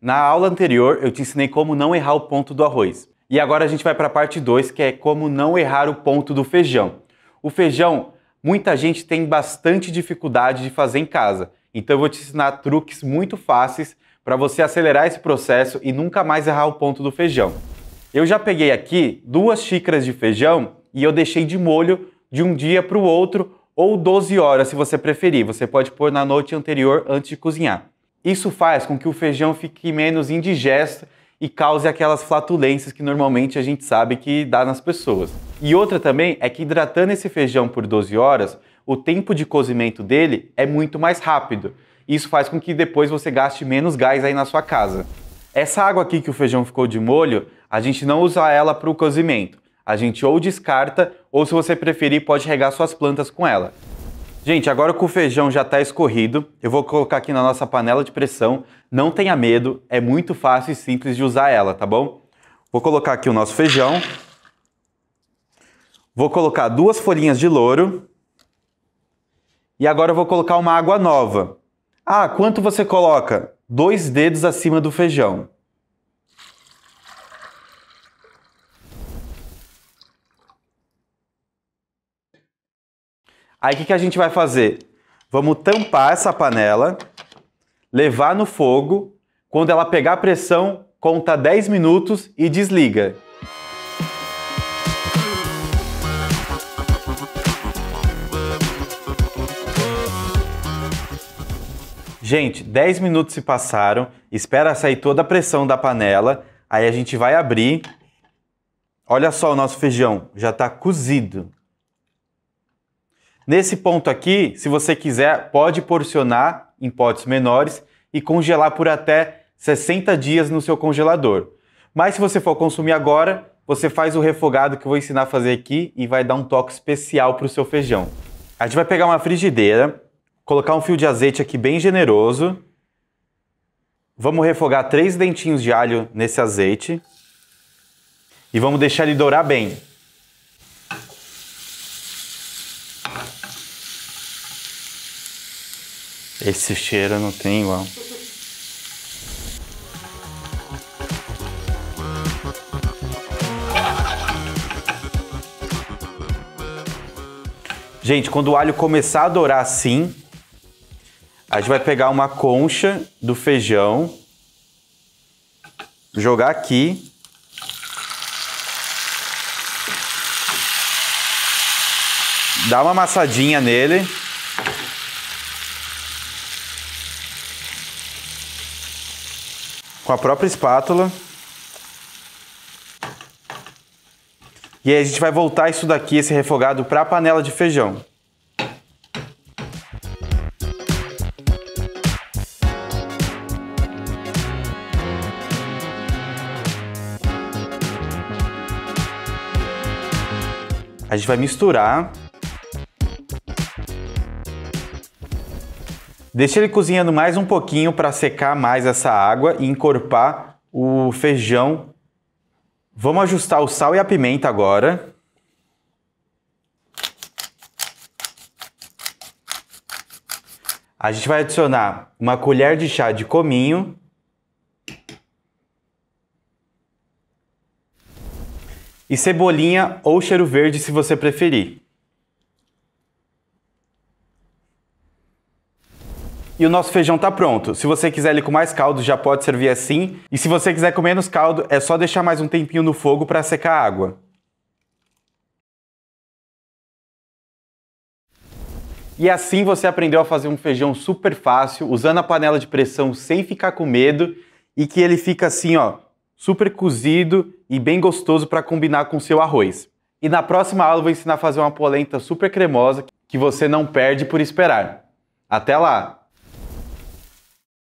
Na aula anterior, eu te ensinei como não errar o ponto do arroz. E agora a gente vai para a parte 2, que é como não errar o ponto do feijão. O feijão, muita gente tem bastante dificuldade de fazer em casa. Então eu vou te ensinar truques muito fáceis para você acelerar esse processo e nunca mais errar o ponto do feijão. Eu já peguei aqui duas xícaras de feijão e eu deixei de molho de um dia para o outro ou 12 horas, se você preferir. Você pode pôr na noite anterior antes de cozinhar. Isso faz com que o feijão fique menos indigesto e cause aquelas flatulências que normalmente a gente sabe que dá nas pessoas. E outra também é que hidratando esse feijão por 12 horas, o tempo de cozimento dele é muito mais rápido. Isso faz com que depois você gaste menos gás aí na sua casa. Essa água aqui que o feijão ficou de molho, a gente não usa ela para o cozimento. A gente ou descarta, ou se você preferir, pode regar suas plantas com ela. Gente, agora que o feijão já está escorrido, eu vou colocar aqui na nossa panela de pressão. Não tenha medo, é muito fácil e simples de usar ela, tá bom? Vou colocar aqui o nosso feijão. Vou colocar duas folhinhas de louro. E agora eu vou colocar uma água nova. Ah, quanto você coloca? Dois dedos acima do feijão. Aí o que, que a gente vai fazer? Vamos tampar essa panela, levar no fogo, quando ela pegar a pressão, conta 10 minutos e desliga. Gente, 10 minutos se passaram, espera sair toda a pressão da panela, aí a gente vai abrir. Olha só o nosso feijão, já está cozido. Nesse ponto aqui, se você quiser, pode porcionar em potes menores e congelar por até 60 dias no seu congelador. Mas se você for consumir agora, você faz o refogado que eu vou ensinar a fazer aqui e vai dar um toque especial para o seu feijão. A gente vai pegar uma frigideira, colocar um fio de azeite aqui bem generoso. Vamos refogar três dentinhos de alho nesse azeite. E vamos deixar ele dourar bem. Esse cheiro não tem igual. Gente, quando o alho começar a dourar assim, a gente vai pegar uma concha do feijão, jogar aqui. Dar uma amassadinha nele. com a própria espátula. E aí a gente vai voltar isso daqui, esse refogado, para a panela de feijão. A gente vai misturar Deixa ele cozinhando mais um pouquinho para secar mais essa água e encorpar o feijão. Vamos ajustar o sal e a pimenta agora. A gente vai adicionar uma colher de chá de cominho. E cebolinha ou cheiro verde se você preferir. E o nosso feijão tá pronto. Se você quiser ele com mais caldo, já pode servir assim. E se você quiser com menos caldo, é só deixar mais um tempinho no fogo para secar a água. E assim você aprendeu a fazer um feijão super fácil, usando a panela de pressão sem ficar com medo e que ele fica assim, ó, super cozido e bem gostoso para combinar com seu arroz. E na próxima aula eu vou ensinar a fazer uma polenta super cremosa que você não perde por esperar. Até lá!